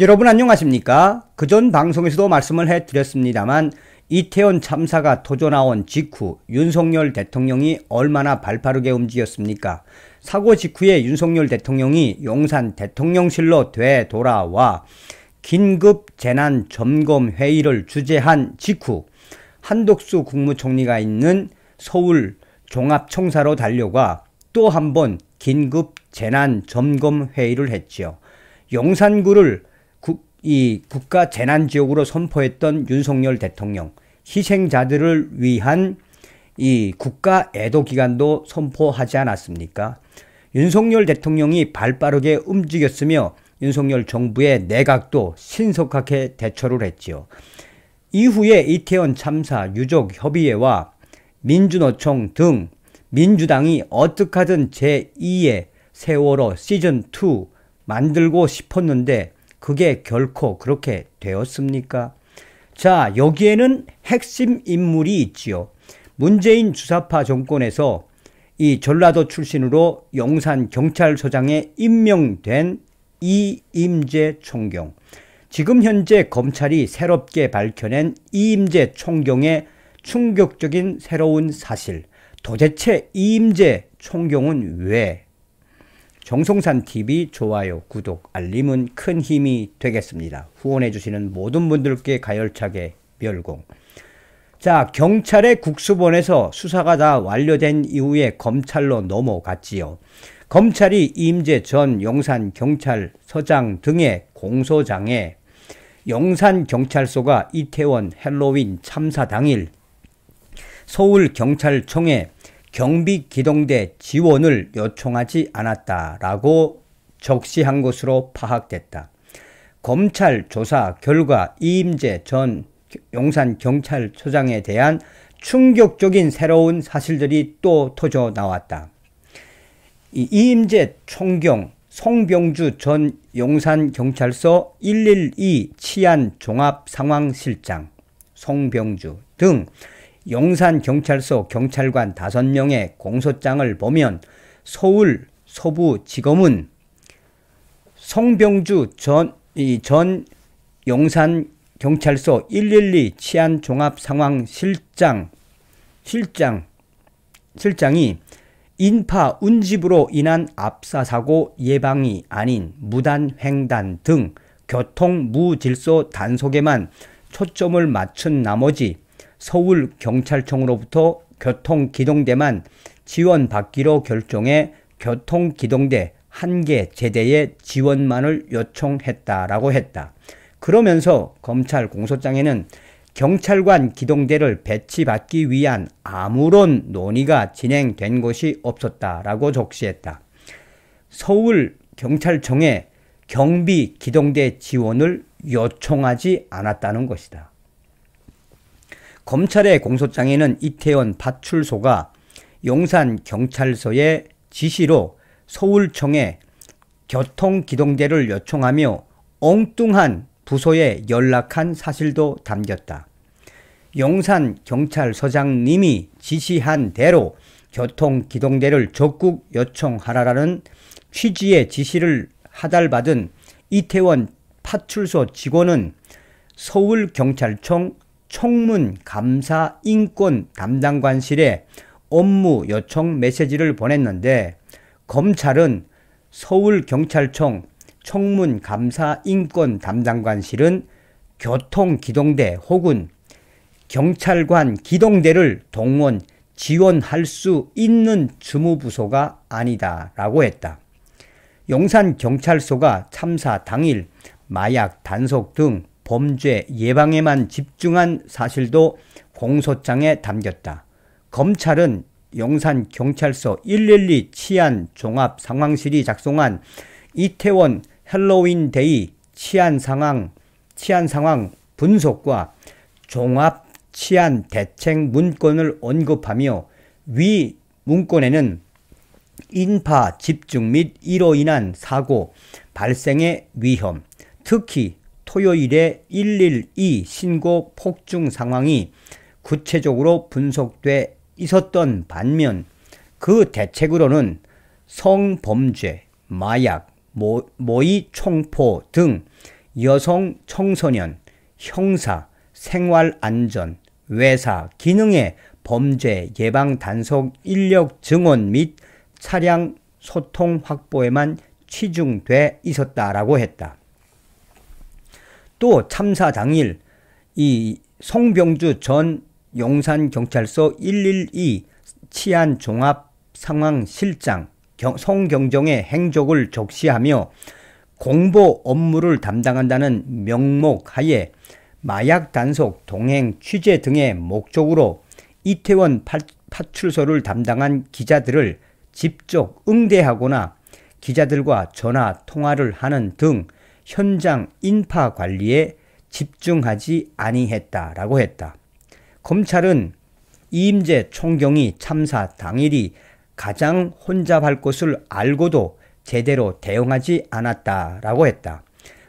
여러분 안녕하십니까? 그전 방송에서도 말씀을 해드렸습니다만 이태원 참사가 터져나온 직후 윤석열 대통령이 얼마나 발빠르게 움직였습니까? 사고 직후에 윤석열 대통령이 용산 대통령실로 되돌아와 긴급 재난 점검 회의를 주재한 직후 한독수 국무총리가 있는 서울 종합청사로 달려가 또 한 번 긴급 재난 점검 회의를 했지요. 용산구를 이 국가 재난 지역으로 선포했던 윤석열 대통령 희생자들을 위한 이 국가 애도 기간도 선포하지 않았습니까? 윤석열 대통령이 발빠르게 움직였으며 윤석열 정부의 내각도 신속하게 대처를 했지요. 이후에 이태원 참사 유족 협의회와 민주노총 등 민주당이 어떡하든 제2의 세월호 시즌2 만들고 싶었는데 그게 결코 그렇게 되었습니까? 자, 여기에는 핵심 인물이 있지요. 문재인 주사파 정권에서 이 전라도 출신으로 영산 경찰서장에 임명된 이임재 총경. 지금 현재 검찰이 새롭게 밝혀낸 이임재 총경의 충격적인 새로운 사실. 도대체 이임재 총경은 왜 정송산 TV 좋아요, 구독, 알림은 큰 힘이 되겠습니다. 후원해 주시는 모든 분들께 가열차게 멸공. 자, 경찰의 국수본에서 수사가 다 완료된 이후에 검찰로 넘어갔지요. 검찰이 임재 전 용산 경찰서장 등의 공소장에 용산 경찰서가 이태원 헬로윈 참사 당일 서울 경찰청에 경비 기동대 지원을 요청하지 않았다라고 적시한 것으로 파악됐다. 검찰 조사 결과 이임재 전 용산 경찰서장에 대한 충격적인 새로운 사실들이 또 터져 나왔다. 이임재 총경 송병주 전 용산경찰서 112 치안종합상황실장, 송병주 등 용산경찰서 경찰관 5명의 공소장을 보면 서울 서부지검은 송병주 전, 이 전 용산경찰서 112 치안종합상황실장, 실장, 실장이 인파 운집으로 인한 압사사고 예방이 아닌 무단횡단 등 교통무질서 단속에만 초점을 맞춘 나머지 서울 경찰청으로부터 교통 기동대만 지원받기로 결정해 교통 기동대 한 개 제대의 지원만을 요청했다라고 했다. 그러면서 검찰 공소장에는 경찰관 기동대를 배치받기 위한 아무런 논의가 진행된 것이 없었다라고 적시했다. 서울 경찰청에 경비 기동대 지원을 요청하지 않았다는 것이다. 검찰의 공소장에는 이태원 파출소가 용산 경찰서의 지시로 서울청에 교통기동대를 요청하며 엉뚱한 부서에 연락한 사실도 담겼다. 용산 경찰서장님이 지시한 대로 교통기동대를 적극 요청하라라는 취지의 지시를 하달받은 이태원 파출소 직원은 서울경찰청 청문 감사 인권 담당관실에 업무 요청 메시지를 보냈는데 검찰은 서울경찰청 청문 감사 인권 담당관실은 교통기동대 혹은 경찰관 기동대를 동원 지원할 수 있는 주무부서가 아니다라고 했다. 용산경찰서가 참사 당일 마약 단속 등 범죄 예방에만 집중한 사실도 공소장에 담겼다. 검찰은 용산 경찰서 112 치안 종합 상황실이 작성한 이태원 헬로윈 데이 치안 상황 치안 상황 분석과 종합 치안 대책 문건을 언급하며 위 문건에는 인파 집중 및 이로 인한 사고 발생의 위험, 특히 토요일에 112 신고 폭증 상황이 구체적으로 분석돼 있었던 반면 그 대책으로는 성범죄, 마약, 모, 모의 총포 등 여성 청소년, 형사, 생활 안전, 외사, 기능의 범죄 예방 단속 인력 증원 및 차량 소통 확보에만 치중돼 있었다라고 했다. 또 참사 당일 이 송병주 전 용산경찰서 112 치안 종합 상황 실장 송경정의 행적을 적시하며 공보 업무를 담당한다는 명목 하에 마약 단속, 동행, 취재 등의 목적으로 이태원 파, 출소를 담당한 기자들을 직접 응대하거나 기자들과 전화 통화를 하는 등 현장 인파 관리에 집중하지 아니했다라고 했다. 검찰은 이임재 총경이 참사 당일이 가장 혼잡할 것을 알고도 제대로 대응하지 않았다라고 했다.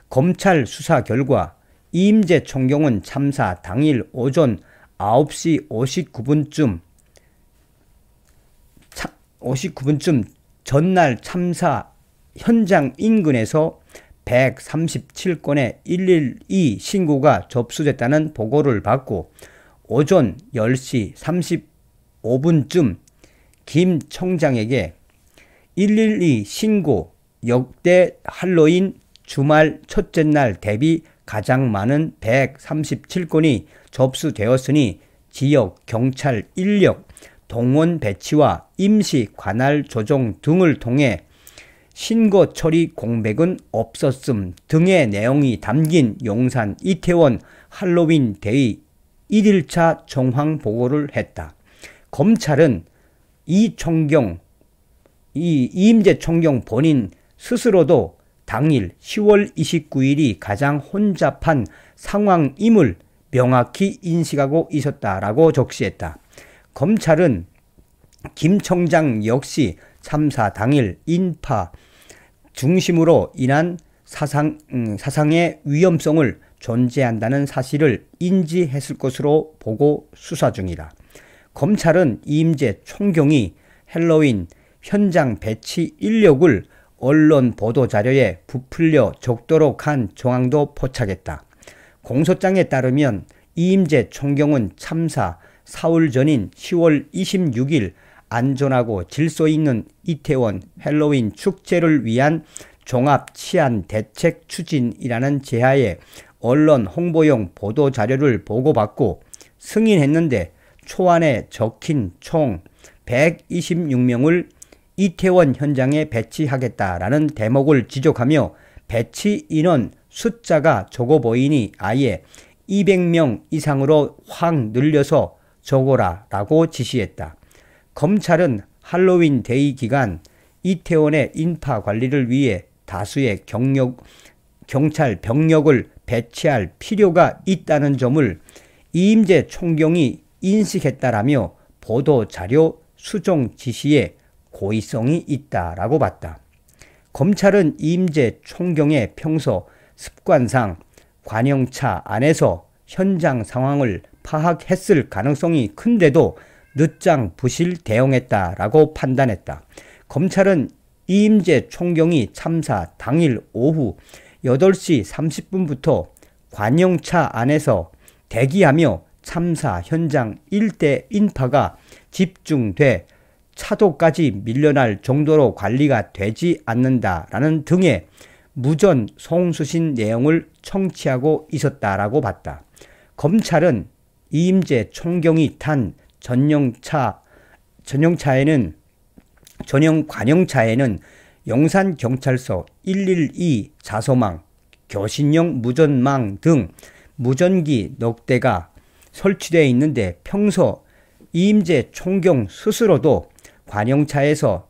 검찰 수사 결과 이임재 총경은 참사 당일 오전 9시 59분쯤 59분쯤 전날 참사 현장 인근에서 137건의 112 신고가 접수됐다는 보고를 받고 오전 10시 35분쯤 김 청장에게 112 신고 역대 할로윈 주말 첫째 날 대비 가장 많은 137건이 접수되었으니 지역 경찰 인력 동원 배치와 임시 관할 조정 등을 통해 신고 처리 공백은 없었음 등의 내용이 담긴 용산 이태원 할로윈 데이 1일차 정황 보고를 했다. 검찰은 이 총경, 이 이임재 총경 본인 스스로도 당일 10월 29일이 가장 혼잡한 상황임을 명확히 인식하고 있었다라고 적시했다. 검찰은 김 청장 역시 참사 당일 인파 중심으로 인한 사상, 음, 사상의 위험성을 존재한다는 사실을 인지했을 것으로 보고 수사 중이다. 검찰은 임재 총경이 헬로윈 현장 배치 인력을 언론 보도 자료에 부풀려 적도록 한 정황도 포착했다. 공소장에 따르면 이임재 총경은 참사 사흘 전인 10월 26일 안전하고 질서 있는 이태원 헬로윈 축제를 위한 종합 치안 대책 추진이라는 제하에 언론 홍보용 보도 자료를 보고받고 승인했는데 초안에 적힌 총 126명을 이태원 현장에 배치하겠다라는 대목을 지적하며 배치 인원 숫자가 적어 보이니 아예 200명 이상으로 확 늘려서 적어라 라고 지시했다. 검찰은 할로윈 데이 기간 이태원의 인파 관리를 위해 다수의 경력, 경찰 병력을 배치할 필요가 있다는 점을 이임재 총경이 인식했다라며 보도자료 수정 지시에 고의성이 있다라고 봤다. 검찰은 이임재 총경의 평소 습관상 관용차 안에서 현장 상황을 파악했을 가능성이 큰데도 늦장 부실 대응했다라고 판단했다. 검찰은 이임재 총경이 참사 당일 오후 8시 30분부터 관용차 안에서 대기하며 참사 현장 일대 인파가 집중돼 차도까지 밀려날 정도로 관리가 되지 않는다라는 등의 무전 송수신 내용을 청취하고 있었다라고 봤다. 검찰은 이임재 총경이 탄 전용차, 전용차에는 전용 관용차에는 용산 경찰서 112 자소망, 교신용 무전망 등 무전기 넉 대가 설치되어 있는데 평소 이임재 총경 스스로도 관용차에서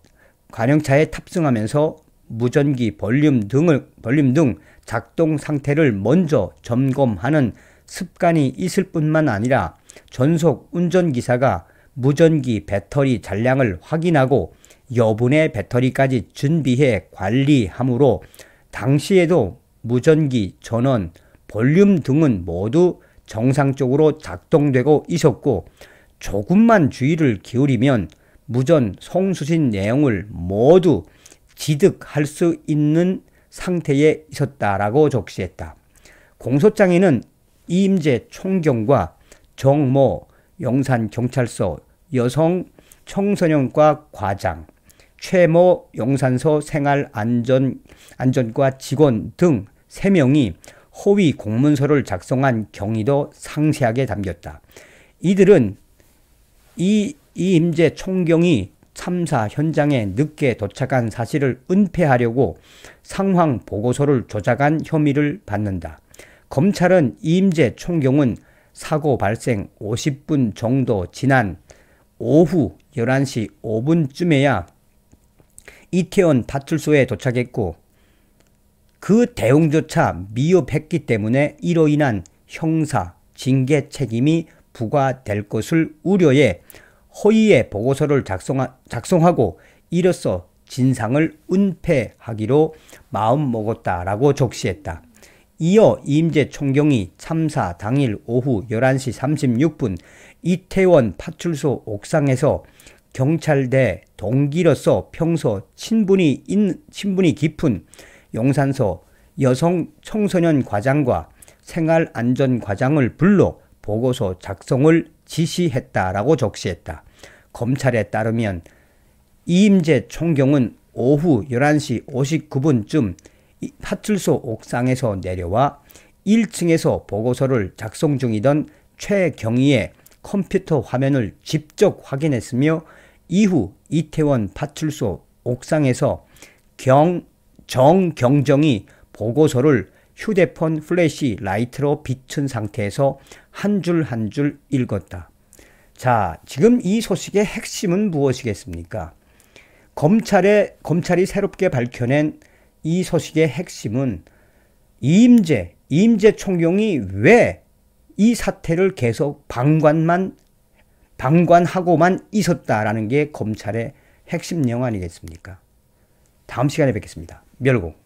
관용차에 탑승하면서 무전기 볼륨 등을 볼륨 등 작동 상태를 먼저 점검하는 습관이 있을 뿐만 아니라 전속 운전기사가 무전기 배터리 잔량을 확인하고 여분의 배터리까지 준비해 관리하므로 당시에도 무전기 전원, 볼륨 등은 모두 정상적으로 작동되고 있었고 조금만 주의를 기울이면 무전 송수신 내용을 모두 지득할 수 있는 상태에 있었다라고 적시했다. 공소장에는 이임재 총경과 정모 용산경찰서 여성 청소년과 과장, 최모 용산서 생활안전, 안전과 직원 등 3명이 허위 공문서를 작성한 경위도 상세하게 담겼다. 이들은 이, 이임재 총경이 참사 현장에 늦게 도착한 사실을 은폐하려고 상황 보고서를 조작한 혐의를 받는다. 검찰은 이임재 총경은 사고 발생 50분 정도 지난 오후 11시 5분쯤에야 이태원 파출소에 도착했고 그 대응조차 미흡했기 때문에 이로 인한 형사 징계 책임이 부과될 것을 우려해 허위의 보고서를 작성하, 작성하고 이로써 진상을 은폐하기로 마음먹었다라고 적시했다. 이어 임재 총경이 참사 당일 오후 11시 36분 이태원 파출소 옥상에서 경찰대 동기로서 평소 친분이, 있, 친분이 깊은 용산서 여성 청소년 과장과 생활안전과장을 불러 보고서 작성을 지시했다라고 적시했다. 검찰에 따르면 이임재 총경은 오후 11시 59분쯤 파출소 옥상에서 내려와 1층에서 보고서를 작성 중이던 최경희의 컴퓨터 화면을 직접 확인했으며 이후 이태원 파출소 옥상에서 경, 정경정이 보고서를 휴대폰 플래시 라이트로 비춘 상태에서 한 줄 한 줄 읽었다. 자, 지금 이 소식의 핵심은 무엇이겠습니까? 검찰의, 검찰이 새롭게 밝혀낸 이 소식의 핵심은 이임재, 이임재 총경이 왜 이 사태를 계속 방관만 방관하고만 있었다라는 게 검찰의 핵심 영화 아니겠습니까? 다음 시간에 뵙겠습니다. 멸공.